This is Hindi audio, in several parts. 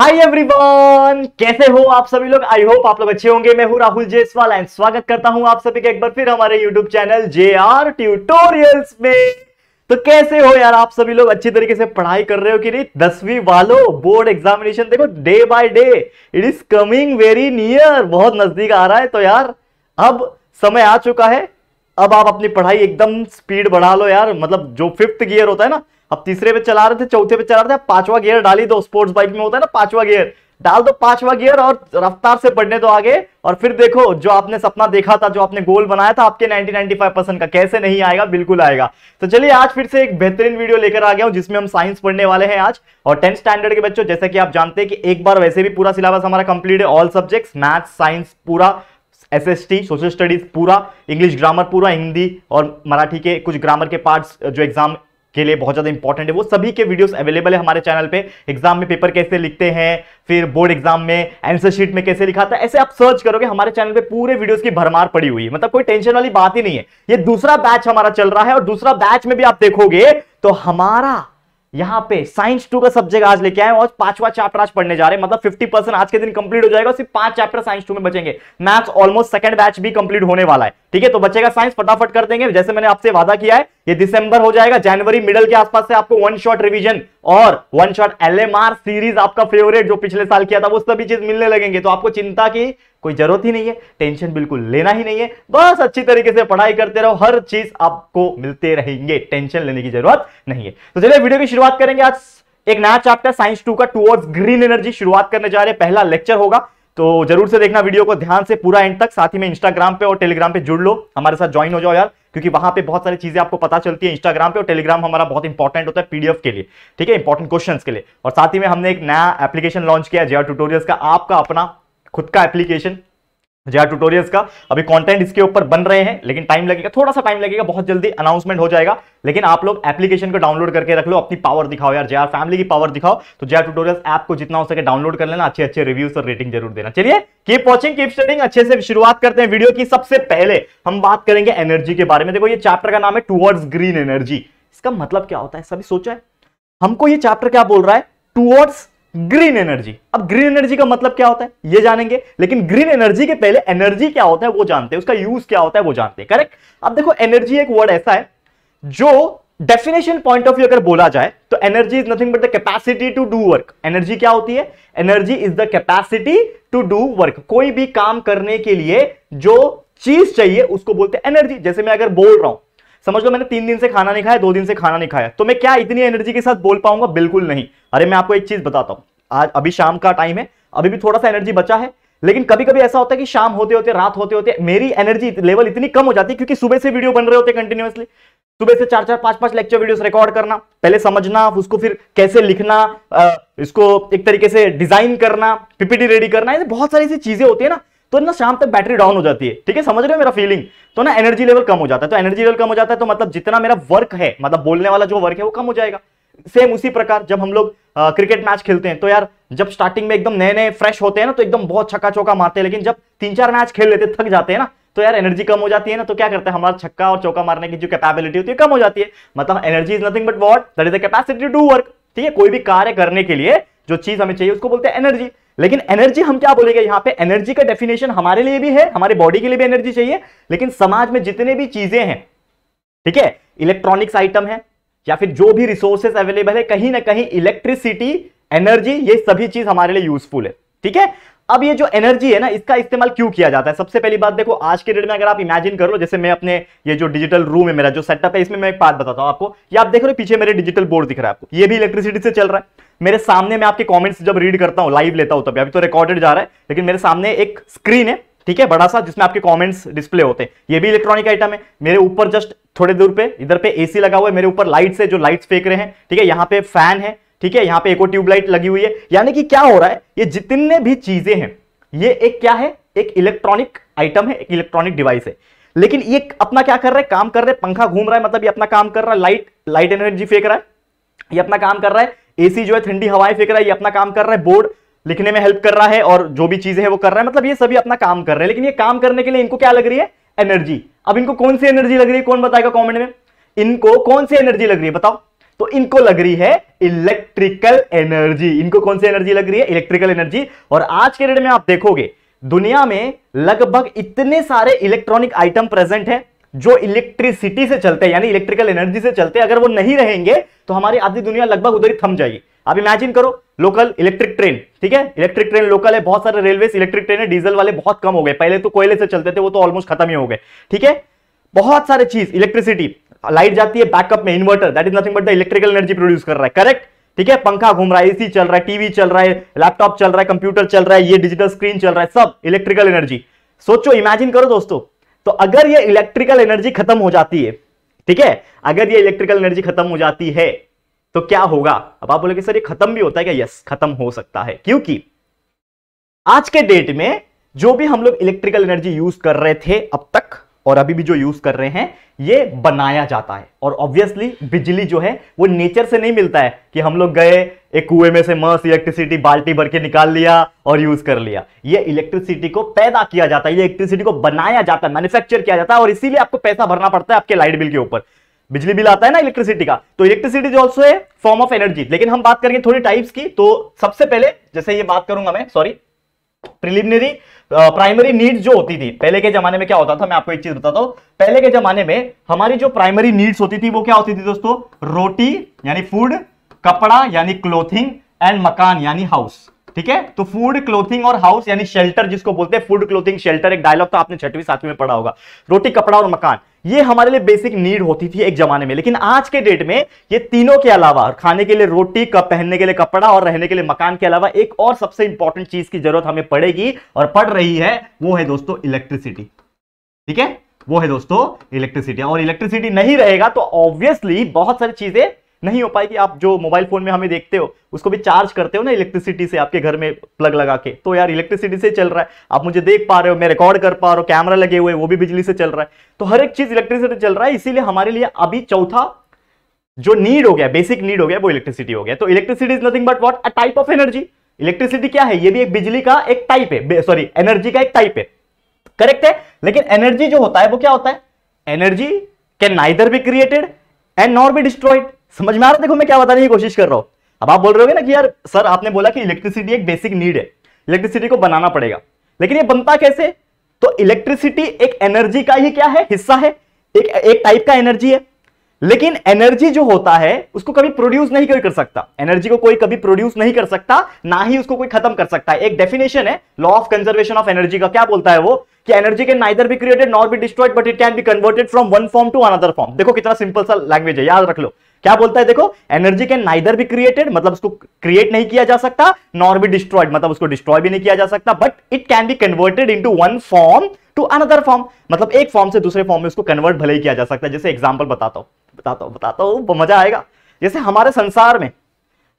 हाय एवरीवन कैसे हो आप सभी लोग आई होप आप लोग अच्छे होंगे मैं हूं राहुल जेसवाल एंड स्वागत करता हूं आप सभी का एक बार फिर हमारे YouTube channel J R tutorials में तो कैसे हो यार आप सभी लोग अच्छी तरीके से पढ़ाई कर रहे हो कि नहीं दसवीं वालों बोर्ड एग्जामिनेशन देखो day by day it is coming very near बहुत नजदीक आ रहा है तो यार अब समय आ चुका है अब आप अपनी पढ़ाई एकदम स्पीड बढ़ा लो यार मतलब जो फिफ्थ गियर होता है ना अब तीसरे पे चला रहे थे चौथे पे चला रहे थे पांचवा गियर डाली दो स्पोर्ट्स बाइक में होता है ना पांचवा गियर डाल दो पांचवा गियर और रफ्तार से बढ़ने दो आगे और फिर देखो जो आपने सपना देखा था जो आपने गोल बनाया था आपके 90 95 परसेंट का कैसे नहीं आएगा बिल्कुल आएगा तो चलिए आज फिर से एक बेहतरीन वीडियो लेकर आ गया हूं जिसमें हम साइंस पढ़ने वाले हैं आज और टेंथ स्टैंडर्ड के बच्चों जैसे कि आप जानते हैं कि एक बार वैसे भी पूरा सिलेबस हमारा कंप्लीट है ऑल सब्जेक्ट्स मैथ्स साइंस पूरा S S T social studies पूरा इंग्लिश ग्रामर पूरा हिंदी और मराठी के कुछ ग्रामर के पार्ट्स जो एग्जाम के लिए बहुत ज़्यादा इंपॉर्टेंट है वो सभी के वीडियोस अवेलेबल है हमारे चैनल पे एग्जाम में पेपर कैसे लिखते हैं फिर बोर्ड एग्जाम में आंसर शीट में कैसे लिखा था ऐसे आप सर्च करोगे हमारे चैनल पे पूरे वीडियोस की भरमार पड़ी हुई है मतलब कोई टेंशन वाली बात ही नहीं है ये दूसरा बैच हमारा चल रहा है और दूसरा बैच में भी आप देखोगे तो हमारा यहां पे साइंस टू का सब्जेक्ट आज लेके आए और पांचवा चैप्टर आज पढ़ने जा रहे हैं मतलब 50 परसेंट आज के दिन कंप्लीट हो जाएगा सिर्फ पांच चैप्टर साइंस टू में बचेंगे मैथ्स ऑलमोस्ट सेकंड बैच भी कंप्लीट होने वाला है ठीक है तो बचेगा साइंस फटाफट कर देंगे जैसे मैंने आपसे वादा किया है ये दिसंबर हो जाएगा जनवरी मिडल के आसपास से आपको वन शॉट रिवीजन और वन शॉट एलएमआर सीरीज आपका फेवरेट जो पिछले साल किया था वो सभी चीज मिलने लगेंगे तो आपको चिंता की कोई जरूरत ही नहीं है टेंशन बिल्कुल लेना ही नहीं है बस अच्छी तरीके से पढ़ाई करते रहो हर चीज आपको मिलते रहेंगे टेंशन लेने की जरूरत नहीं है तो चलिए वीडियो की शुरुआत करेंगे आज एक नया चैप्टर साइंस टू का टूवर्ड्स ग्रीन एनर्जी शुरुआत करने जा रहे हैं पहला लेक्चर होगा तो जरूर से देखना वीडियो को ध्यान से पूरा एंड तक साथ ही में इंस्टाग्राम पे और टेलीग्राम पे जुड़ लो हमारे साथ ज्वाइन हो जाओ यार क्योंकि वहां पे बहुत सारी चीजें आपको पता चलती है इंस्टाग्राम पे और टेलीग्राम हमारा बहुत इंपॉर्टेंट होता है पीडीएफ के लिए ठीक है इंपॉर्टेंट क्वेश्चन के लिए और साथ ही में हमने एक नया एप्लीकेशन लॉन्च किया जेआर ट्यूटोरियल्स का आपका अपना खुद का एप्लीकेशन जया ट्यूटोरियल्स का अभी कंटेंट इसके ऊपर बन रहे हैं लेकिन टाइम लगेगा थोड़ा सा टाइम लगेगा बहुत जल्दी अनाउंसमेंट हो जाएगा लेकिन आप लोग एप्लीकेशन को डाउनलोड करके रख लो अपनी पावर दिखाओ यार जेआर फैमिली की पावर दिखाओ तो जेआर ट्यूटोरियल्स ऐप को जितना हो सके डाउनलोड कर लेना अच्छे अच्छे रिव्यूज और रेटिंग जरूर देना चलिए कीप वॉचिंग कीप स्टडिंग अच्छे से शुरुआत करते हैं वीडियो की सबसे पहले हम बात करेंगे एनर्जी के बारे में देखो ये चैप्टर का नाम है टूवर्ड्स ग्रीन एनर्जी इसका मतलब क्या होता है सभी सोचा है हमको ये चैप्टर क्या बोल रहा है टूवर्ड्स ग्रीन एनर्जी अब ग्रीन एनर्जी का मतलब क्या होता है ये जानेंगे लेकिन ग्रीन एनर्जी के पहले एनर्जी क्या होता है वो जानते हैं उसका यूज क्या होता है वो जानते हैं करेक्ट अब देखो एनर्जी एक वर्ड ऐसा है जो डेफिनेशन पॉइंट ऑफ व्यू अगर बोला जाए तो energy is nothing but the capacity to do work energy क्या होती है energy is the capacity to do work कोई भी काम करने के लिए जो चीज चाहिए उसको बोलते हैं एनर्जी जैसे मैं अगर बोल रहा हूं समझ लो मैंने तीन दिन से खाना नहीं खाया दो दिन से खाना नहीं खाया तो मैं क्या इतनी एनर्जी के साथ बोल पाऊंगा बिल्कुल नहीं अरे मैं आपको एक चीज बताता हूँ आज अभी शाम का टाइम है अभी भी थोड़ा सा एनर्जी बचा है लेकिन कभी कभी ऐसा होता है कि शाम होते होते रात होते होते मेरी एनर्जी लेवल इतनी कम हो जाती है क्योंकि सुबह से वीडियो बन रहे होते कंटिन्यूसली सुबह से चार चार पांच पांच लेक्चर वीडियोस रिकॉर्ड करना पहले समझना उसको फिर कैसे लिखना इसको एक तरीके से डिजाइन करना पीपीटी रेडी करना ऐसे बहुत सारी ऐसी चीजें होती है ना तो ना शाम तक बैटरी डाउन हो जाती है ठीक है समझ रहे हो मेरा फीलिंग तो ना एनर्जी लेवल कम हो जाता है तो एनर्जी लेवल कम हो जाता है तो मतलब जितना मेरा वर्क है मतलब बोलने वाला जो वर्क है वो कम हो जाएगा सेम उसी प्रकार जब हम लोग आ, क्रिकेट मैच खेलते हैं तो यार जब स्टार्टिंग में एकदम नए नए फ्रेश होते हैं ना तो एकदम बहुत छक्का चौका मारते हैं लेकिन जब तीन चार मैच खेल लेते थक जाते हैं ना तो यार एनर्जी कम हो जाती है ना तो क्या करते हैं हमारा छक्का और चौका मारने की जो कैपेबिलिटी होती है कम हो जाती है मतलब energy is nothing but what that is the capacity to work ठीक है कोई भी कार्य करने के लिए जो चीज हमें चाहिए उसको बोलते हैं एनर्जी लेकिन एनर्जी हम क्या बोलेंगे यहाँ पे एनर्जी का डेफिनेशन हमारे लिए भी है हमारे बॉडी के लिए भी एनर्जी चाहिए लेकिन समाज में जितने भी चीजें हैं ठीक है इलेक्ट्रॉनिक्स आइटम है या फिर जो भी रिसोर्सेस अवेलेबल है कहीं ना कहीं इलेक्ट्रिसिटी एनर्जी ये सभी चीज हमारे लिए यूजफुल है ठीक है अब ये जो एनर्जी है ना इसका इस्तेमाल क्यों किया जाता है सबसे पहली बात देखो आज के डेट में अगर आप इमेजिन करो जैसे मैं अपने ये जो डिजिटल रूम है मेरा जो सेटअप है इसमें मैं एक बात बताता हूं आपको ये आप देख रहे हो पीछे मेरे डिजिटल बोर्ड दिख रहा है आपको ये भी इलेक्ट्रिसिटी से चल रहा है मेरे सामने मैं आपके कॉमेंट्स जब रीड करता हूँ लाइव लेता हूं तभी अभी तो रिकॉर्डेड जा रहा है लेकिन मेरे सामने एक स्क्रीन है ठीक है बड़ा सा जिसमें आपके कॉमेंट्स डिस्प्ले होते हैं ये भी इलेक्ट्रॉनिक आइटम है मेरे ऊपर जस्ट थोड़ी दूर पे इधर पे एसी लगा हुआ है मेरे ऊपर लाइट्स है जो लाइट्स फेंक रहे हैं ठीक है यहाँ पे फैन है ठीक है यहाँ पे और ट्यूबलाइट लगी हुई है यानी कि क्या हो रहा है ये जितने भी चीजें हैं ये एक क्या है एक इलेक्ट्रॉनिक आइटम है एक इलेक्ट्रॉनिक डिवाइस है लेकिन ये अपना क्या कर रहा है काम कर रहे पंखा घूम रहा है मतलब ये अपना काम कर रहा है लाइट लाइट एनर्जी फेंक रहा है ये अपना काम कर रहा है एसी जो है ठंडी हवाएं फेंक रहा है ये अपना काम कर रहा है बोर्ड लिखने में हेल्प कर रहा है और जो भी चीजें हैं वो कर रहा है मतलब ये सभी अपना काम कर रहे हैं लेकिन ये काम करने के लिए इनको क्या लग रही है एनर्जी अब इनको कौन सी एनर्जी लग रही है कौन बताएगा कॉमेंट में इनको कौन सी एनर्जी लग रही है बताओ तो इनको लग रही है इलेक्ट्रिकल एनर्जी इनको कौन सी एनर्जी लग रही है इलेक्ट्रिकल एनर्जी और आज के डेट में आप देखोगे दुनिया में लगभग इतने सारे इलेक्ट्रॉनिक आइटम प्रेजेंट है जो इलेक्ट्रिसिटी से चलते हैं यानी इलेक्ट्रिकल एनर्जी से चलते हैं अगर वो नहीं रहेंगे तो हमारी आधी दुनिया लगभग उधर ही थम जाएगी आप इमेजिन करो लोकल इलेक्ट्रिक ट्रेन ठीक है इलेक्ट्रिक ट्रेन लोकल है बहुत सारे रेलवे इलेक्ट्रिक ट्रेन है डीजल वाले बहुत कम हो गए पहले तो कोयले से चलते थे वो तो ऑलमोस्ट खत्म ही हो गए ठीक है बहुत सारे चीज इलेक्ट्रिसिटी लाइट जाती है बैकअप में inverter that is nothing but the electrical energy produce कर रहा है करेक्ट ठीक है पंखा घूम रहा है एसी चल रहा है टीवी चल रहा है लैपटॉप चल रहा है कंप्यूटर चल रहा है ये डिजिटल स्क्रीन चल रहा है सब इलेक्ट्रिकल एनर्जी सोचो इमेजिन करो दोस्तों तो अगर ये इलेक्ट्रिकल एनर्जी खत्म हो जाती है ठीक है अगर ये इलेक्ट्रिकल एनर्जी खत्म हो जाती है तो क्या होगा अब आप बोलोगे सर ये खत्म भी होता है क्या यस खत्म हो सकता है क्योंकि आज के डेट में जो भी हम लोग इलेक्ट्रिकल एनर्जी यूज कर रहे थे अब तक और अभी भी जो यूज कर रहे हैं ये बनाया जाता है और ऑब्वियसली बिजली जो है वो नेचर से नहीं मिलता है कि हम लोग गए एक कुएं में से मस्त इलेक्ट्रिसिटी बाल्टी भर के निकाल लिया और यूज कर लिया ये इलेक्ट्रिसिटी को पैदा किया जाता है ये इलेक्ट्रिसिटी को बनाया जाता है मैन्युफैक्चर किया जाता है और इसीलिए आपको पैसा भरना पड़ता है आपके लाइट बिल के ऊपर बिजली बिल आता है ना इलेक्ट्रिसिटी का तो इलेक्ट्रिसिटी ऑल्सो है फॉर्म ऑफ एनर्जी लेकिन हम बात करेंगे थोड़ी टाइप्स की तो सबसे पहले जैसे ये बात करूंगा मैं सॉरी प्रिलिमिनरी प्राइमरी नीड जो होती थी पहले के जमाने में क्या होता था मैं आपको एक चीज बताता हूं पहले के जमाने में हमारी जो प्राइमरी नीड्स होती थी वो क्या होती थी दोस्तों रोटी यानी फूड कपड़ा यानी क्लोथिंग एंड मकान यानी हाउस ठीक है तो फूड क्लोथिंग और हाउस यानी शेल्टर जिसको बोलते हैं फूड क्लोथिंग शेल्टर एक डायलॉग तो आपने छठवीं सातवीं में पढ़ा होगा रोटी कपड़ा और मकान ये हमारे लिए बेसिक नीड होती थी एक जमाने में लेकिन आज के डेट में ये तीनों के अलावा खाने के लिए रोटी कप पहनने के लिए कपड़ा और रहने के लिए मकान के अलावा एक और सबसे इंपॉर्टेंट चीज की जरूरत हमें पड़ेगी और पड़ रही है वो है दोस्तों इलेक्ट्रिसिटी ठीक है वो है दोस्तों इलेक्ट्रिसिटी और इलेक्ट्रिसिटी नहीं रहेगा तो ऑब्वियसली बहुत सारी चीजें नहीं हो पाएगी आप जो मोबाइल फोन में हमें देखते हो उसको भी चार्ज करते हो ना इलेक्ट्रिसिटी से आपके घर में प्लग लगा के तो यार इलेक्ट्रिसिटी से चल रहा है आप मुझे देख पा रहे हो मैं रिकॉर्ड कर पा रहा हूँ कैमरा लगे हुए वो भी बिजली से चल रहा है तो हर एक चीज इलेक्ट्रिसिटी चल रहा है इसीलिए हमारे लिए अभी चौथा जो नीड हो गया बेसिक नीड हो गया वो इलेक्ट्रिसिटी हो गया तो electricity is nothing but what a type of energy electricity क्या है ये भी एक बिजली का एक टाइप है सॉरी एनर्जी का एक टाइप है करेक्ट है लेकिन एनर्जी जो होता है वो क्या होता है energy can neither be created and nor be destroyed समझ में आ रहा देखो मैं क्या बताने की कोशिश कर रहा हूँ अब आप बोल रहे हो ना कि यार सर आपने बोला कि इलेक्ट्रिसिटी एक बेसिक नीड है इलेक्ट्रिसिटी को बनाना पड़ेगा लेकिन ये बनता कैसे तो इलेक्ट्रिसिटी एक एनर्जी का ही क्या है हिस्सा है एक एक टाइप का एनर्जी है लेकिन एनर्जी जो होता है उसको कभी प्रोड्यूस नहीं कोई कर सकता एनर्जी को कोई कभी प्रोड्यूस नहीं कर सकता ना ही उसको कोई खत्म कर सकता है एक डेफिनेशन है law of conservation of energy का क्या बोलता है वो कि energy can neither be created not be destroyed but it can be converted from one form to another form देखो कितना सिंपल सा लैंग्वेज है याद रख लो क्या बोलता है देखो energy can neither be created मतलब उसको क्रिएट नहीं किया जा सकता नॉर भी डिस्ट्रॉयड मतलब उसको डिस्ट्रॉय भी नहीं किया जा सकता but it can be converted into one form to another form मतलब एक फॉर्म से दूसरे फॉर्म में उसको कन्वर्ट भले ही किया जा सकता है जैसे एग्जाम्पल बताता हूं बताता हूं बताता हूं मजा आएगा जैसे हमारे संसार में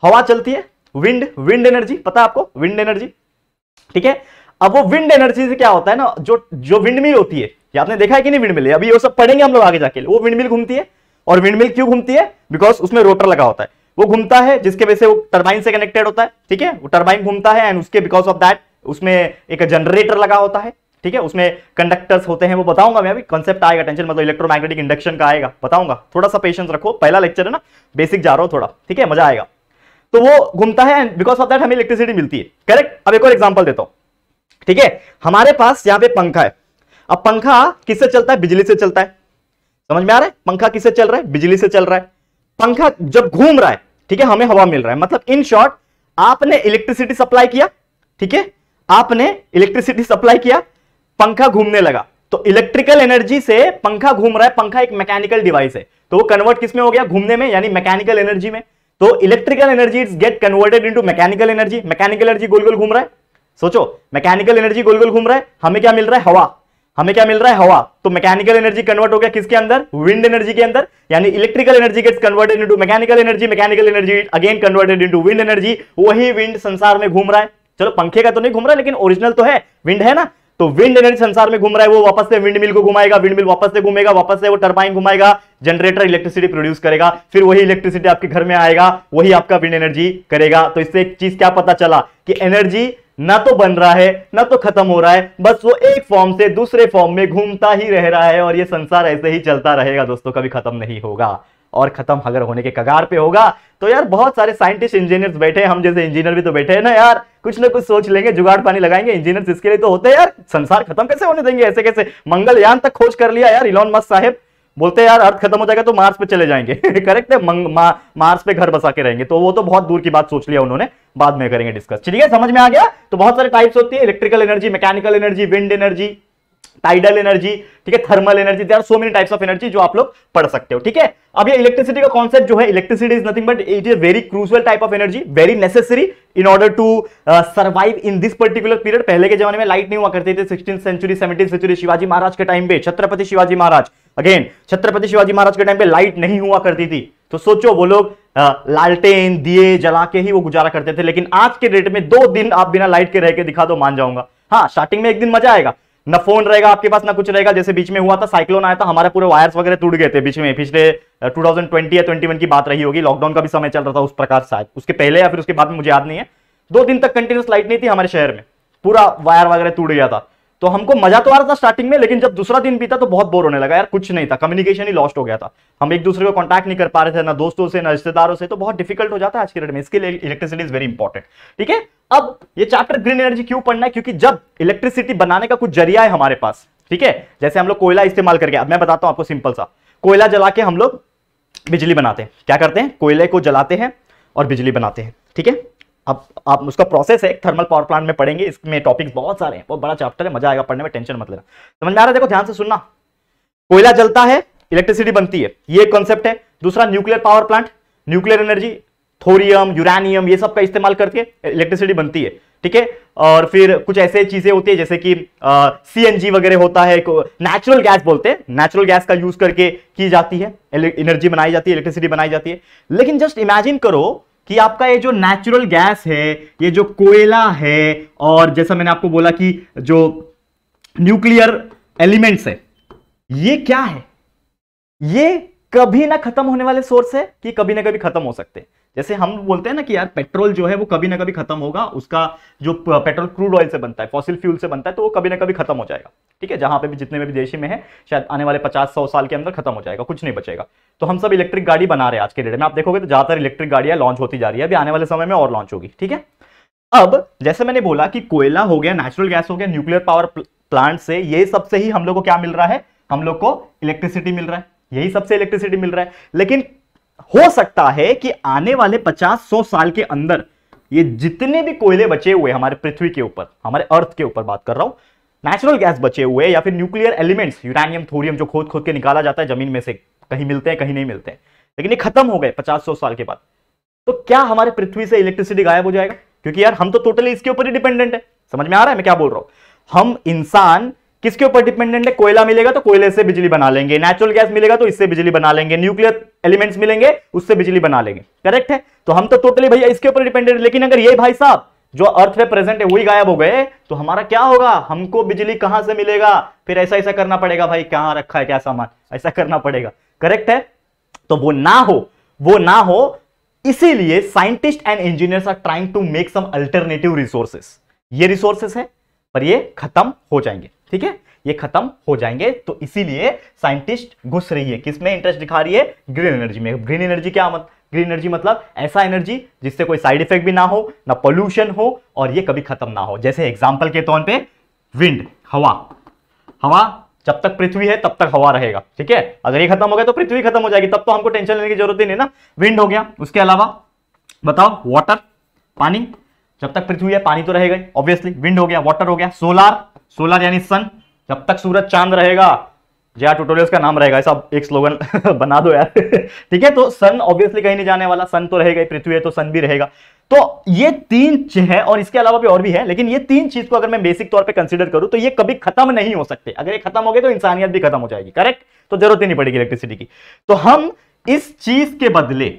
हवा चलती है विंड विंड एनर्जी पता है आपको विंड एनर्जी ठीक है अब वो विंड एनर्जी से क्या होता है ना जो जो विंड मिल होती है आपने देखा है कि नहीं विंड मिल अभी वो सब पढ़ेंगे हम लोग आगे जाके वो विंड मिल घूमती है और विंडमिल क्यों घूमती है बिकॉज उसमें रोटर लगा होता है वो घूमता है जिसके वजह से वो टर्बाइन से कनेक्टेड होता है ठीक है वो टर्बाइन घूमता है एंड उसके बिकॉज ऑफ दैट उसमें एक जनरेटर लगा होता है ठीक है उसमें कंडक्टर्स होते हैं वो बताऊंगा मैं अभी कॉन्सेप्ट आएगा टेंशन मतलब इलेक्ट्रोमैग्नेटिक इंडक्शन का आएगा बताऊंगा थोड़ा सा पेशेंस रखो पहला लेक्चर है ना बेसिक जा रहा हूं थोड़ा ठीक है मजा आएगा तो वो घूमता है एंड बिकॉज ऑफ दैट हमें इलेक्ट्रिसिटी मिलती है करेक्ट अब एक और एग्जाम्पल देता हूं ठीक है हमारे पास यहाँ पे पंखा है अब पंखा किससे चलता है बिजली से चलता है समझ में आ रहा है पंखा किससे चल रहा है बिजली से चल रहा है पंखा जब घूम रहा है ठीक है हमें हवा मिल रहा है मतलब इन शॉर्ट आपने इलेक्ट्रिसिटी सप्लाई किया ठीक है आपने इलेक्ट्रिसिटी सप्लाई किया पंखा घूमने लगा तो इलेक्ट्रिकल एनर्जी से पंखा घूम रहा है पंखा एक मैकेनिकल डिवाइस है तो वो कन्वर्ट किसमें हो गया घूमने में यानी मैकेनिकल एनर्जी में तो electrical energy it's get converted into mechanical energy mechanical energy गोल गोल घूम रहा है सोचो मैकेनिकल एनर्जी गोल गोल घूम रहा है हमें क्या मिल रहा है हवा हमें क्या मिल रहा है हवा तो मैकेनिकल एनर्जी कन्वर्ट हो गया किसके अंदर विंड एनर्जी के अंदर यानी electrical energy gets converted into mechanical energy mechanical energy again converted into wind energy वही विंड संसार में घूम रहा है चलो पंखे का तो नहीं घूम रहा लेकिन ओरिजिनल तो है विंड है ना तो विंड एनर्जी संसार में घूम रहा है वो वापस से विंड मिल को घुमाएगा विंड मिल वापस से घूमेगा वापस से वो टर्बाइन घुमाएगा जनरेटर इलेक्ट्रिसिटी प्रोड्यूस करेगा फिर वही इलेक्ट्रिसिटी आपके घर में आएगा वही आपका विंड एनर्जी करेगा तो इससे एक चीज क्या पता चला कि एनर्जी ना तो बन रहा है ना तो खत्म हो रहा है बस वो एक फॉर्म से दूसरे फॉर्म में घूमता ही रह रहा है और ये संसार ऐसे ही चलता रहेगा दोस्तों कभी खत्म नहीं होगा और खत्म अगर होने के कगार पे होगा तो यार बहुत सारे साइंटिस्ट इंजीनियर्स बैठे हैं हम जैसे इंजीनियर भी तो बैठे हैं ना यार कुछ ना कुछ सोच लेंगे जुगाड़ पानी लगाएंगे इंजीनियर्स इसके लिए तो होते हैं यार संसार खत्म कैसे होने देंगे ऐसे कैसे मंगलयान तक खोज कर लिया यार इलॉन मस्त साहब बोलते हैं यार अर्थ खत्म हो जाएगा तो मार्स पे चले जाएंगे करेक्ट है मा, मार्स पे घर बसा के रहेंगे तो वो तो बहुत दूर की बात सोच लिया उन्होंने बाद में करेंगे डिस्कस ठीक है समझ में आ गया तो बहुत सारे टाइप्स होती है electrical energy mechanical energy wind energy tidal energy ठीक है thermal energy there so many types of energy जो आप लोग पढ़ सकते हो ठीक है अब ये इलेक्ट्रिसिटी का कॉन्सेप्ट जो है electricity is nothing but it is very crucial type of energy very necessary in order to survive in this particular period पहले के जमाने में लाइट नहीं हुआ करते थे sixteen century seventeen century Shivaji Maharaj के टाइम पे छत्रपति शिवाजी महाराज अगेन छत्रपति शिवाजी महाराज के टाइम पे लाइट नहीं हुआ करती थी तो सोचो वो लोग लालटेन दिए जला के ही वो गुजारा करते थे लेकिन आज के डेट में दो दिन आप बिना लाइट के रह के दिखा दो मान जाऊंगा हाँ स्टार्टिंग में एक दिन मजा आएगा ना फोन रहेगा आपके पास ना कुछ रहेगा जैसे बीच में हुआ था साइक्लोन आया था हमारे पूरे वायर्स वगैरह टूट गए थे बीच में पिछले 2020 या 21 की बात रही होगी लॉकडाउन का भी समय चल रहा था उस प्रकार शायद उसके पहले या फिर उसके बाद में मुझे याद नहीं है दो दिन तक कंटिन्यूस लाइट नहीं थी हमारे शहर में पूरा वायर वगैरह टूट गया था तो हमको मजा तो आ रहा था स्टार्टिंग में लेकिन जब दूसरा दिन बीता तो बहुत बोर होने लगा यार कुछ नहीं था कम्युनिकेशन ही लॉस्ट हो गया था हम एक दूसरे को कॉन्टैक्ट नहीं कर पा रहे थे ना दोस्तों से ना रिश्तेदारों से तो बहुत डिफिकल्ट हो जाता है आज के डेट में इसके लिए इलेक्ट्रिसिटी इज वेरी इंपॉर्टेंट ठीक है अब ये चैप्टर ग्रीन एनर्जी क्यों पढ़ना है क्योंकि जब इलेक्ट्रिसिटी बनाने का कुछ जरिया है हमारे पास ठीक है जैसे हम लोग कोयला इस्तेमाल करके अब मैं बताता हूं आपको सिंपल सा कोयला जला के हम लोग बिजली बनाते हैं क्या करते हैं कोयले को जलाते हैं और बिजली बनाते हैं ठीक है अब आप उसका प्रोसेस है थर्मल पावर प्लांट में पढ़ेंगे इसमें टॉपिक्स बहुत सारे हैं बहुत बड़ा चैप्टर है मजा आएगा पढ़ने में टेंशन मत लेना समझ में आ रहा है देखो ध्यान से सुनना कोयला जलता है इलेक्ट्रिसिटी बनती है ये एक कॉन्सेप्ट है दूसरा nuclear power plant nuclear energy thorium uranium ये सब का इस्तेमाल करके इलेक्ट्रिसिटी बनती है ठीक है और फिर कुछ ऐसे चीजें होती है जैसे कि सी वगैरह होता है नेचुरल गैस बोलते हैं नेचुरल गैस का यूज करके की जाती है एनर्जी बनाई जाती है इलेक्ट्रिसिटी बनाई जाती है लेकिन जस्ट इमेजिन करो कि आपका ये जो नेचुरल गैस है ये जो कोयला है और जैसा मैंने आपको बोला कि जो न्यूक्लियर एलिमेंट्स है ये क्या है ये कभी ना खत्म होने वाले सोर्स है कि कभी ना कभी खत्म हो सकते हैं जैसे हम बोलते हैं ना कि यार पेट्रोल जो है वो कभी ना कभी खत्म होगा उसका जो पेट्रोल क्रूड ऑयल से बनता है फॉसिल फ्यूल से बनता है तो वो कभी ना कभी खत्म हो जाएगा ठीक है जहां पे भी जितने भी देशी में है शायद आने वाले पचास सौ साल के अंदर खत्म हो जाएगा कुछ नहीं बचेगा तो हम सब इलेक्ट्रिक गाड़ी बना रहे हैं आज के डेट में आप देखोगे तो ज्यादातर इलेक्ट्रिक गाड़ियां लॉन्च होती जा रही है अभी आने वाले समय में और लॉन्च होगी ठीक है अब जैसे मैंने बोला कि कोयला हो गया नेचुरल गैस हो गया न्यूक्लियर पावर प्लांट से ये सबसे ही हम लोग को क्या मिल रहा है हम लोग को इलेक्ट्रिसिटी मिल रहा है यही सबसे इलेक्ट्रिसिटी मिल रहा है लेकिन हो सकता है कि आने वाले 50-100 साल के अंदर ये जितने भी कोयले बचे हुए हमारे पृथ्वी के ऊपर हमारे अर्थ के ऊपर बात कर रहा हूं नेचुरल गैस बचे हुए या फिर न्यूक्लियर एलिमेंट्स यूरानियम थोरियम जो खोद खोद के निकाला जाता है जमीन में से कहीं मिलते हैं कहीं नहीं मिलते हैं लेकिन ये खत्म हो गए पचास सौ साल के बाद तो क्या हमारे पृथ्वी से इलेक्ट्रिसिटी गायब हो जाएगा क्योंकि यार हम तो टोटली इसके ऊपर ही डिपेंडेंट है समझ में आ रहा है मैं क्या बोल रहा हूं हम इंसान किसके ऊपर डिपेंडेंट है कोयला मिलेगा तो कोयले से बिजली बना लेंगे नेचुरल गैस मिलेगा तो इससे बिजली बना लेंगे न्यूक्लियर एलिमेंट्स मिलेंगे उससे बिजली बना लेंगे करेक्ट है तो हम तो टोटली भैया इसके ऊपर डिपेंडेंट लेकिन अगर ये भाई साहब जो अर्थ में प्रेजेंट है वही गायब हो गए तो हमारा क्या होगा हमको बिजली कहां से मिलेगा फिर ऐसा ऐसा करना पड़ेगा भाई कहां रखा है क्या सामान ऐसा करना पड़ेगा करेक्ट है तो वो ना हो वो ना हो इसीलिए scientist and engineers are trying to make some alternative resources ये रिसोर्सेस है पर ये खत्म हो जाएंगे ठीक है ये खत्म हो जाएंगे तो इसीलिए साइंटिस्ट घुस रही है किसमें इंटरेस्ट दिखा रही है ग्रीन एनर्जी में ग्रीन एनर्जी क्या मत ग्रीन एनर्जी मतलब ऐसा एनर्जी जिससे कोई साइड इफेक्ट भी ना हो ना पोल्यूशन हो और ये कभी खत्म ना हो जैसे एग्जाम्पल के तौर पर विंड हवा हवा जब तक पृथ्वी है तब तक हवा रहेगा ठीक है अगर ये खत्म हो गया तो पृथ्वी खत्म हो जाएगी तब तो हमको टेंशन लेने की जरूरत ही नहीं ना विंड हो गया उसके अलावा बताओ वाटर पानी जब तक पृथ्वी है पानी तो रहेगा ऑब्वियसली विंड हो गया वाटर हो गया सोलार सोलार यानी सन जब तक सूरज चांद रहेगा जया ट्यूटोरियल्स का नाम रहेगा ऐसा एक स्लोगन बना दो यार ठीक है तो सन ऑब्वियसली कहीं नहीं जाने वाला सन तो रहेगा पृथ्वी है तो सन भी रहेगा तो ये तीन चीज है और इसके अलावा भी और भी है लेकिन ये तीन चीज को अगर मैं बेसिक तौर पे कंसीडर करूं तो ये कभी खत्म नहीं हो सकते अगर ये खत्म हो गए तो इंसानियत भी खत्म हो जाएगी करेक्ट तो जरूरत ही नहीं पड़ेगी इलेक्ट्रिसिटी की तो हम इस चीज के बदले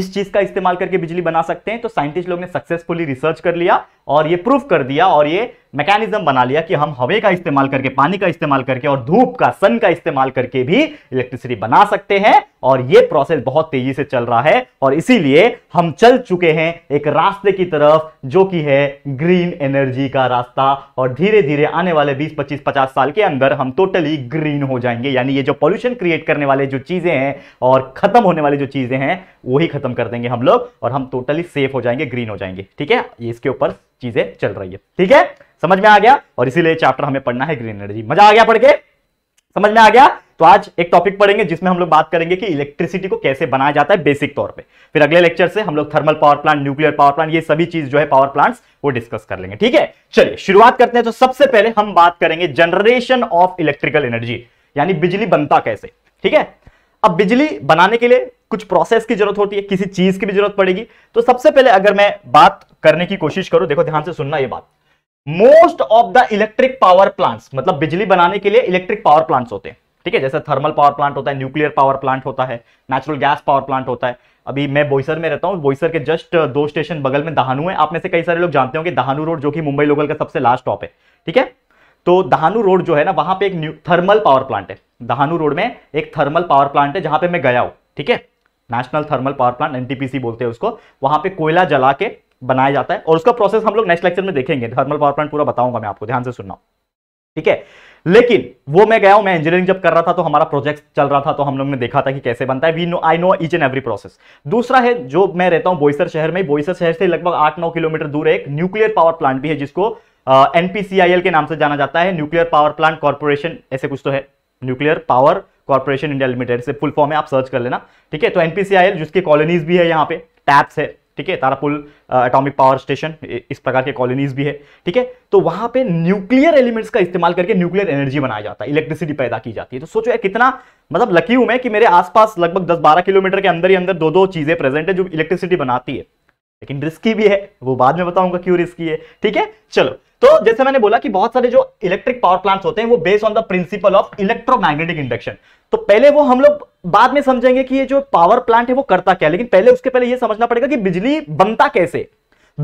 इस चीज का इस्तेमाल करके बिजली बना सकते हैं तो साइंटिस्ट लोग ने सक्सेसफुली रिसर्च कर लिया और ये प्रूफ कर दिया और ये मैकेनिज्म बना लिया कि हम हवे का इस्तेमाल करके पानी का इस्तेमाल करके और धूप का सन का इस्तेमाल करके भी इलेक्ट्रिसिटी बना सकते हैं और ये प्रोसेस बहुत तेजी से चल रहा है और इसीलिए हम चल चुके हैं एक रास्ते की तरफ जो कि है ग्रीन एनर्जी का रास्ता और धीरे धीरे आने वाले 20 25 50 साल के अंदर हम टोटली ग्रीन हो जाएंगे यानी ये जो पॉल्यूशन क्रिएट करने वाले जो चीजें हैं और खत्म होने वाली जो चीजें हैं वही खत्म कर देंगे हम लोग और हम टोटली सेफ हो जाएंगे ग्रीन हो जाएंगे ठीक है इसके ऊपर चीजें चल रही है ठीक है समझ में आ गया और इसीलिए चैप्टर हमें पढ़ना है ग्रीन एनर्जी मजा आ गया पढ़ के समझ में आ गया तो आज एक टॉपिक पढ़ेंगे जिसमें हम लोग बात करेंगे कि इलेक्ट्रिसिटी को कैसे बनाया जाता है बेसिक तौर पे फिर अगले लेक्चर से हम लोग thermal power plant nuclear power plant ये सभी चीज जो है पावर प्लांट्स वो डिस्कस कर लेंगे ठीक है चलिए शुरुआत करते हैं तो सबसे पहले हम बात करेंगे जनरेशन ऑफ इलेक्ट्रिकल एनर्जी यानी बिजली बनता कैसे ठीक है अब बिजली बनाने के लिए कुछ प्रोसेस की जरूरत होती है किसी चीज की भी जरूरत पड़ेगी तो सबसे पहले अगर मैं बात करने की कोशिश करूं देखो ध्यान से सुनना ये बात most of the electric power plants मतलब बिजली बनाने के लिए इलेक्ट्रिक पावर प्लांट्स होते हैं ठीक है जैसे थर्मल पावर प्लांट होता है न्यूक्लियर पावर प्लांट होता है नेचुरल गैस पावर प्लांट होता है अभी मैं बोईसर में रहता हूँ बोईसर के जस्ट दो स्टेशन बगल में दहानू है आप में से कई सारे लोग जानते होंगे दहानू रोड जो कि मुंबई लोकल का सबसे लास्ट स्टॉप है ठीक है तो दहानू रोड जो है ना वहां पे एक थर्मल पावर प्लांट है दहानू रोड में एक थर्मल पावर प्लांट है जहां पे मैं गया हूँ ठीक है national thermal power plant NTPC बोलते हैं उसको वहां पे कोयला जला के बनाया जाता है और उसका प्रोसेस हम लोग नेक्स्ट लेक्चर में देखेंगे थर्मल पावर प्लांट पूरा बताऊंगा मैं आपको ध्यान से सुनना ठीक है लेकिन वो मैं गया हूं मैं इंजीनियरिंग जब कर रहा था तो हमारा प्रोजेक्ट चल रहा था तो हम लोग ने देखा था कि कैसे बनता है we know I know each and every process दूसरा है जो मैं रहता हूं बोईसर शहर में बोईसर शहर से लगभग आठ नौ किलोमीटर दूर एक न्यूक्लियर पावर प्लांट भी है जिसको एनपीसीआईएल के नाम से जाना जाता है न्यूक्लियर पावर प्लांट कॉर्पोरेशन ऐसे कुछ तो है nuclear power corporation India limited से फुल फॉर्म है आप सर्च कर लेना ठीक है तो एनपीसीआईएल जिसकी कॉलोनीज भी है यहाँ पे टैप्स है ठीक है तारापुल एटॉमिक पावर स्टेशन इस प्रकार के कॉलोनीज भी है ठीक है तो वहां पे न्यूक्लियर एलिमेंट्स का इस्तेमाल करके न्यूक्लियर एनर्जी बनाया जाता है इलेक्ट्रिसिटी पैदा की जाती है तो सोचो यार कितना मतलब लकी हूं मैं कि मेरे आसपास लगभग 10-12 किलोमीटर के अंदर ही अंदर दो दो चीजें प्रेजेंट है जो इलेक्ट्रिसिटी बनाती है लेकिन रिस्की भी है वो बाद में बताऊंगा क्यों रिस्की है ठीक है चलो तो जैसे मैंने बोला कि बहुत सारे जो इलेक्ट्रिक पावर प्लांट्स होते हैं वो based on the principle of electromagnetic induction तो पहले वो हम लोग बाद में समझेंगे कि ये जो पावर प्लांट है वो करता क्या है लेकिन पहले उसके पहले ये समझना पड़ेगा कि बिजली बनता कैसे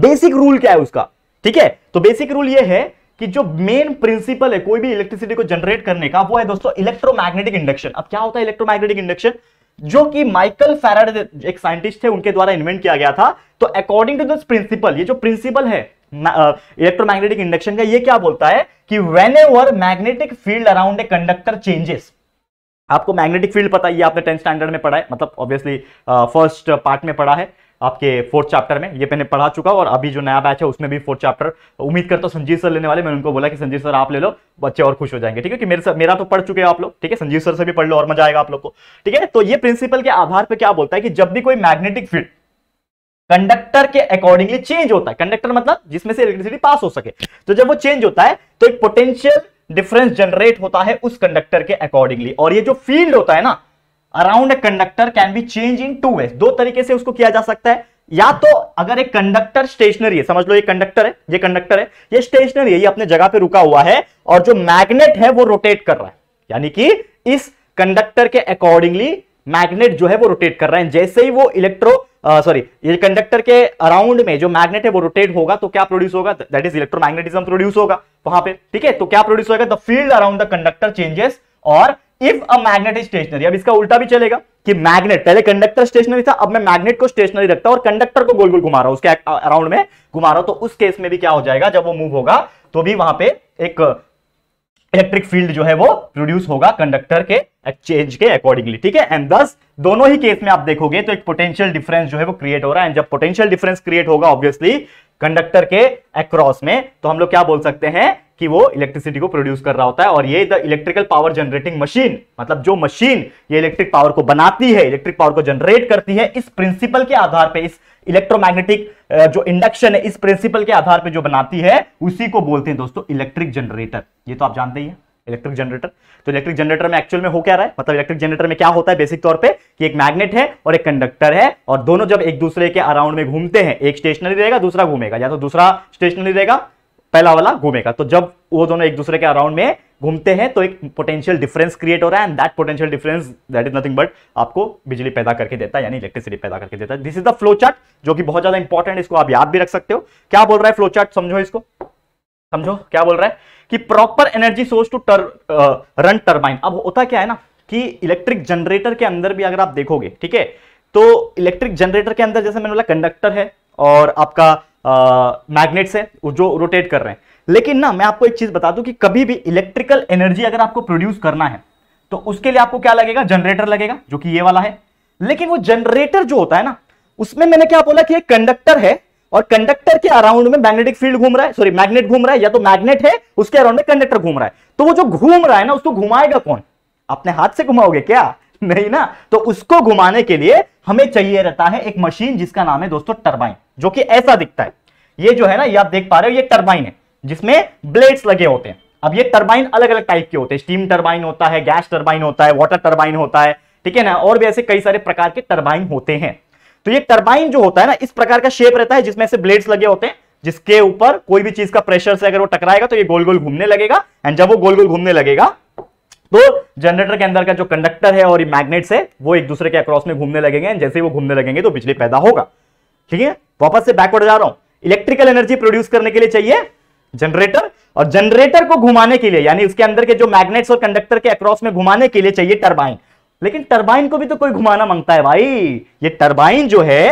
बेसिक रूल क्या है उसका ठीक है तो बेसिक रूल ये है कि जो मेन प्रिंसिपल है कोई भी इलेक्ट्रिसिटी को जनरेट करने का वो है दोस्तों इलेक्ट्रोमैग्नेटिक इंडक्शन अब क्या होता है इलेक्ट्रोमैग्नेटिक इंडक्शन जो कि माइकल फेराडे एक साइंटिस्ट थे उनके द्वारा इन्वेंट किया गया था तो अकॉर्डिंग टू दिस प्रिंसिपल ये जो प्रिंसिपल है इलेक्ट्रोमैग्नेटिक इंडक्शन का ये क्या बोलता है कि whenever magnetic field around a conductor changes आपको मैग्नेटिक फील्ड पता ही आपने टेंथ स्टैंडर्ड में पढ़ा है मतलब ऑब्वियसली फर्स्ट पार्ट में पढ़ा है आपके फोर्थ चैप्टर में ये मैंने पढ़ा चुका और अभी जो नया बैच है उसमें भी फोर्थ चैप्टर उम्मीद करता हूँ संजीव सर लेने वाले मैंने उनको बोला कि संजीव सर आप ले लो बच्चे और खुश हो जाएंगे ठीक है कि मेरे सर, मेरा तो पढ़ चुके हैं आप लोग ठीक है संजीव सर से भी पढ़ लो और मजा आएगा आप लोग को ठीक है तो ये प्रिंसिपल के आधार पर क्या बोलता है कि जब भी कोई मैग्नेटिक फील्ड कंडक्टर के अकॉर्डिंगली चेंज होता है कंडक्टर मतलब जिसमें से इलेक्ट्रिसिटी पास हो सके तो जब वो चेंज होता है तो एक पोटेंशियल डिफरेंस जनरेट होता है उस कंडक्टर के अकॉर्डिंगली और ये जो फील्ड होता है ना around a conductor can be change in two way दो तरीके से उसको किया जा सकता है या तो अगर एक कंडक्टर स्टेशनरी है समझ लो ये कंडक्टर है ये कंडक्टर है ये स्टेशनरी है ये अपने जगह पे रुका हुआ है और जो मैग्नेट है वो रोटेट कर रहा है यानी कि इस कंडक्टर के अकॉर्डिंगली मैग्नेट जो है वो रोटेट कर रहा है जैसे ही वो इलेक्ट्रो सॉरी ये कंडक्टर के अराउंड में जो मैग्नेट है वो रोटेट होगा तो क्या प्रोड्यूस होगा दैट इज इलेक्ट्रोमैग्नेटिज्म प्रोड्यूस होगा वहां पे ठीक है तो क्या प्रोड्यूस होगा the field around the conductor changes और if a magnet is stationary अब इसका उल्टा भी चलेगा कि मैग्नेट पहले कंडक्टर स्टेशनरी था अब मैं मैग्नेट को स्टेशनरी रखता हूं और कंडक्टर को गोल गोल घुमा रहा हूं उसके अराउंड में घुमा रहा हूं तो उस केस में भी क्या हो जाएगा जब वो मूव होगा तो भी वहां पे एक इलेक्ट्रिक फील्ड जो है वो प्रोड्यूस होगा कंडक्टर के एक्सचेंज के अकॉर्डिंगली ठीक है एंड दस दोनों ही केस में आप देखोगे तो एक पोटेंशियल डिफरेंस जो है वो क्रिएट हो रहा है एंड जब पोटेंशियल डिफरेंस क्रिएट होगा ऑब्वियसली कंडक्टर के अक्रॉस में तो हम लोग क्या बोल सकते हैं कि वो इलेक्ट्रिसिटी को प्रोड्यूस कर रहा होता है और ये the electrical power generating machine मतलब जो मशीन ये इलेक्ट्रिक पावर को बनाती है इलेक्ट्रिक पावर को जनरेट करती है इस प्रिंसिपल के आधार पे इस इलेक्ट्रोमैग्नेटिक जो इंडक्शन है इस प्रिंसिपल के आधार पे जो बनाती है उसी को बोलते हैं दोस्तों इलेक्ट्रिक जनरेटर ये तो आप जानते ही हैं इलेक्ट्रिक जनरेटर तो इलेक्ट्रिक जनरेटर में एक्चुअल में हो क्या रहा है मतलब इलेक्ट्रिक जनरेटर में क्या होता है बेसिक तौर पे कि एक मैग्नेट है और एक कंडक्टर है और दोनों जब एक दूसरे के अराउंड में घूमते हैं एक स्टेशनरी रहेगा दूसरा घूमेगा या तो दूसरा स्टेशनरी रहेगा पहला वाला घूमेगा तो जब वो दोनों एक दूसरे के अराउंड में घूमते हैं तो एक पोटेंशियल डिफरेंस क्रिएट हो रहा है and that potential difference that is nothing but आपको बिजली पैदा करके देता है यानी इलेक्ट्रिसिटी पैदा करके देता है this is the flow chart जो कि बहुत ज्यादा इंपॉर्टेंट इसको आप याद भी रख सकते हो क्या बोल रहा है फ्लो चार्ट समझो इसको समझो क्या बोल रहा है कि प्रॉपर एनर्जी सोर्स टू टर, रन टर्बाइन अब होता क्या है ना कि इलेक्ट्रिक जनरेटर के अंदर भी अगर आप देखोगे ठीक है तो इलेक्ट्रिक जनरेटर के अंदर जैसे मैंने बोला कंडक्टर है और आपका मैग्नेट्स uh, है जो रोटेट कर रहे हैं लेकिन ना मैं आपको एक चीज बता दूं कि कभी भी इलेक्ट्रिकल एनर्जी अगर आपको प्रोड्यूस करना है तो उसके लिए आपको क्या लगेगा जनरेटर लगेगा जो कि ये वाला है लेकिन वो जनरेटर जो होता है ना उसमें मैंने क्या बोला कि एक कंडक्टर है और कंडक्टर के अराउंड में मैग्नेटिक फील्ड घूम रहा है सॉरी मैग्नेट घूम रहा है या तो मैग्नेट है उसके अराउंड में कंडक्टर घूम रहा है तो वो जो घूम रहा है ना उसको घुमाएगा कौन अपने हाथ से घुमाओगे क्या नहीं ना तो उसको घुमाने के लिए हमें चाहिए रहता है एक मशीन जिसका नाम है दोस्तों टर्बाइन जो कि ऐसा दिखता है ये जो है ना ये आप देख पा रहे हो ये टर्बाइन है जिसमें ब्लेड्स लगे होते हैं अब ये टर्बाइन अलग अलग टाइप के होते हैं स्टीम टर्बाइन होता है गैस टर्बाइन होता है वाटर टर्बाइन होता है ठीक है ना और भी ऐसे कई सारे प्रकार के टर्बाइन होते हैं तो ये टर्बाइन जो होता है ना इस प्रकार का शेप रहता है जिसमें ऐसे ब्लेड्स लगे होते हैं जिसके ऊपर कोई भी चीज का प्रेशर से अगर वो टकराएगा तो ये गोल गोल घूमने लगेगा एंड जब वो गोल गोल घूमने लगेगा तो जनरेटर के अंदर का जो कंडक्टर है और ये मैग्नेट्स है वो एक दूसरे के अक्रॉस में घूमने लगेंगे जैसे ही वो घूमने लगेंगे तो बिजली पैदा होगा ठीक है वापस से बैकवर्ड जा रहा हूं इलेक्ट्रिकल एनर्जी प्रोड्यूस करने के लिए चाहिए जनरेटर और जनरेटर को घुमाने के लिए यानी उसके अंदर के जो मैग्नेट्स और कंडक्टर के अक्रॉस में घुमाने के लिए चाहिए टर्बाइन लेकिन टरबाइन को भी तो कोई घुमाना मांगता है भाई ये टरबाइन जो है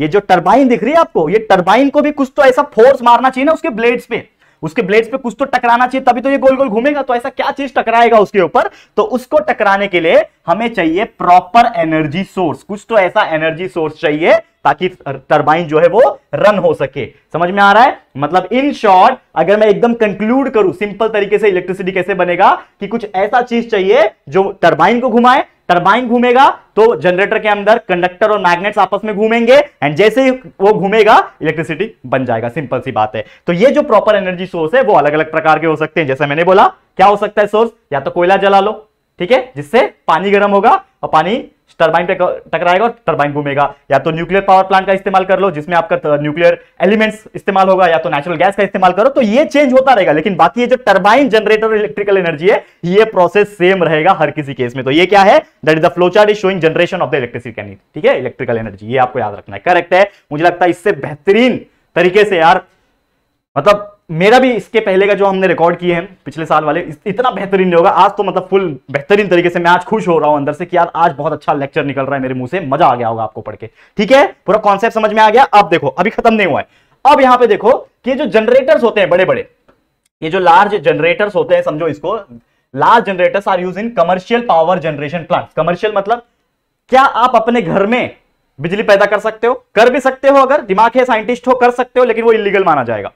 ये जो टरबाइन दिख रही है आपको ये टरबाइन को भी कुछ तो ऐसा फोर्स मारना चाहिए ना उसके ब्लेड्स पे उसके ब्लेड्स पे कुछ तो टकराना चाहिए तभी तो ये गोल गोल घूमेगा तो ऐसा क्या चीज टकराएगा उसके ऊपर तो उसको टकराने के लिए हमें चाहिए प्रॉपर एनर्जी सोर्स कुछ तो ऐसा एनर्जी सोर्स चाहिए ताकि टर्बाइन जो है वो रन हो सके समझ में आ रहा है मतलब इन शॉर्ट अगर मैं एकदम कंक्लूड करूं सिंपल तरीके से इलेक्ट्रिसिटी कैसे बनेगा कि कुछ ऐसा चीज चाहिए जो टर्बाइन को घुमाए टर्बाइन घूमेगा तो जनरेटर के अंदर कंडक्टर और मैग्नेट्स आपस में घूमेंगे एंड जैसे ही वो घूमेगा इलेक्ट्रिसिटी बन जाएगा सिंपल सी बात है तो ये जो प्रॉपर एनर्जी सोर्स है वो अलग अलग प्रकार के हो सकते हैं जैसे मैंने बोला क्या हो सकता है सोर्स या तो कोयला जला लो ठीक है जिससे पानी गर्म होगा और पानी टर्बाइन पे टकराएगा और टर्बाइन घूमेगा या तो न्यूक्लियर पावर प्लांट का इस्तेमाल कर लो जिसमें आपका न्यूक्लियर एलिमेंट्स इस्तेमाल होगा या तो नेचुरल गैस का इस्तेमाल करो तो ये चेंज होता रहेगा लेकिन बाकी ये जो टर्बाइन जनरेटर इलेक्ट्रिकल एनर्जी है ये प्रोसेस सेम रहेगा हर किसी केस में तो ये क्या है that is the flowchart is showing generation of the electricity ठीक है इलेक्ट्रिकल एनर्जी ये आपको याद रखना है करेक्ट है मुझे लगता है इससे बेहतरीन तरीके से यार मतलब मेरा भी इसके पहले का जो हमने रिकॉर्ड किए हैं पिछले साल वाले इतना बेहतरीन नहीं होगा आज तो मतलब फुल बेहतरीन तरीके से मैं आज खुश हो रहा हूं अंदर से कि यार आज बहुत अच्छा लेक्चर निकल रहा है मेरे मुंह से मजा आ गया होगा आपको पढ़ के ठीक है पूरा कॉन्सेप्ट समझ में आ गया अब देखो अभी खत्म नहीं हुआ है अब यहां पर देखो कि जो जनरेटर्स होते हैं बड़े बड़े ये जो लार्ज जनरेटर्स होते हैं समझो इसको large generators are use in commercial power generation plant commercial मतलब क्या आप अपने घर में बिजली पैदा कर सकते हो कर भी सकते हो अगर दिमाग है साइंटिस्ट हो कर सकते हो लेकिन वो इलीगल माना जाएगा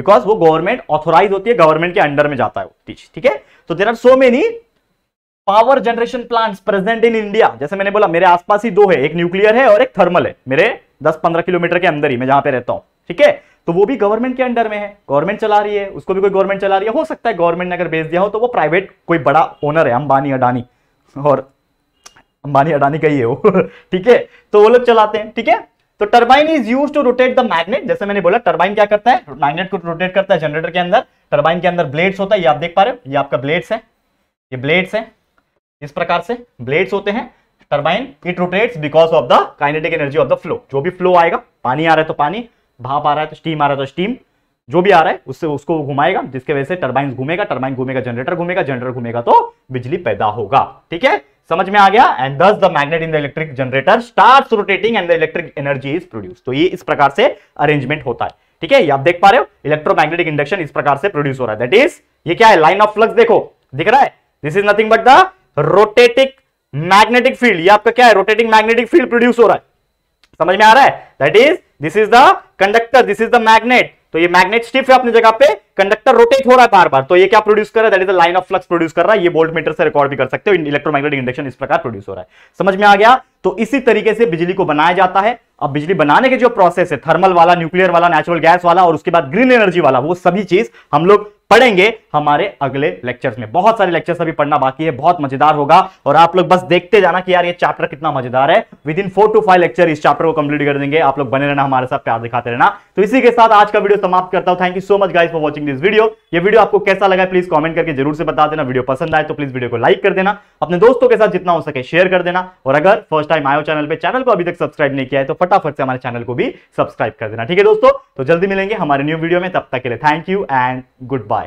बिकॉज वो गवर्नमेंट ऑथोराइज होती है गवर्नमेंट के अंडर में जाता है ठीक है तो there are so many power generation plants present in India जैसे मैंने बोला मेरे आसपास ही दो है एक न्यूक्लियर है और एक थर्मल है मेरे 10-15 किलोमीटर के अंदर ही मैं जहां पे रहता हूं ठीक है तो वो भी गवर्नमेंट के अंडर में है गवर्नमेंट चला रही है उसको भी कोई गवर्नमेंट चला रही है हो सकता है गवर्नमेंट ने अगर बेच दिया हो तो वो प्राइवेट कोई बड़ा ओनर है अंबानी अडानी और अंबानी अडानी का ही है वो ठीक है तो वो लोग चलाते हैं ठीक है तो turbine is use to rotate the magnet जैसे मैंने बोला टर्बाइन क्या करता है मैग्नेट को रोटेट करता है जनरेटर के अंदर टर्बाइन के अंदर ब्लेड्स होता है ये आप देख पा रहे हो ये आपका ब्लेड्स है ये ब्लेड्स है इस प्रकार से ब्लेड्स होते हैं turbine it rotates because of the kinetic energy of the flow जो भी फ्लो आएगा पानी आ रहा है तो पानी भाप आ रहा है तो स्टीम आ रहा है तो स्टीम जो भी आ रहा है उससे उसको घुमाएगा जिसके वजह से टर्बाइन घूमेगा टर्बाइन घूमेगा जनरेटर घूमेगा जनरेटर घूमेगा तो बिजली पैदा होगा ठीक है समझ में आ गया and thus the magnet in the electric generator start rotating and the electric energy is produce तो ये इस प्रकार से अरेंजमेंट होता है ठीक है आप देख पा रहे हो इलेक्ट्रोमैग्नेटिक इंडक्शन इस प्रकार से प्रोड्यूस हो रहा है दैट इज ये क्या है लाइन ऑफ फ्लक्स देखो दिख रहा है this is nothing but the rotating magnetic field ये आपका क्या है रोटेटिंग मैग्नेटिक फील्ड प्रोड्यूस हो रहा है समझ में आ रहा है that is this is the conductor this is the magnet तो ये मैग्नेट स्टिफ है अपनी जगह पे कंडक्टर रोटेट हो रहा है बार बार तो ये क्या प्रोड्यूस कर रहा है लाइन ऑफ फ्लक्स प्रोड्यूस कर रहा है ये बोल्ट मीटर से रिकॉर्ड भी कर सकते हो इलेक्ट्रोमैग्नेटिक इंडक्शन इस प्रकार प्रोड्यूस हो रहा है समझ में आ गया तो इसी तरीके से बिजली को बनाया जाता है अब बिजली बनाने के जो प्रोसेस है थर्मल वाला न्यूक्लियर वाला नेचुरल गैस वाला और उसके बाद ग्रीन एनर्जी वाला वो सभी चीज हम लोग पढ़ेंगे हमारे अगले लेक्चर्स में बहुत सारे लेक्चर्स अभी पढ़ना बाकी है बहुत मजेदार होगा और आप लोग बस देखते जाना कि यार ये चैप्टर कितना मजेदार है within four to five lecture इस चैप्टर को कंप्लीट कर देंगे आप लोग बने रहना हमारे साथ प्यार दिखाते रहना तो इसी के साथ आज का वीडियो समाप्त करता हूं thank you so much guys for watching this video ये वीडियो आपको कैसा लगा प्लीज कॉमेंट करके जरूर से बता देना वीडियो पसंद आए तो प्लीज वीडियो को लाइक कर देना अपने दोस्तों के साथ जितना हो सके शेयर कर देना और अगर फर्स्ट टाइम आयो चैनल पर चैनल को अभी तक सब्सक्राइब नहीं किया है तो फटाफट से हमारे चैनल को भी सब्सक्राइब कर देना ठीक है दोस्तों तो जल्दी मिलेंगे हमारे न्यू वीडियो में तब तक के लिए thank you and good bye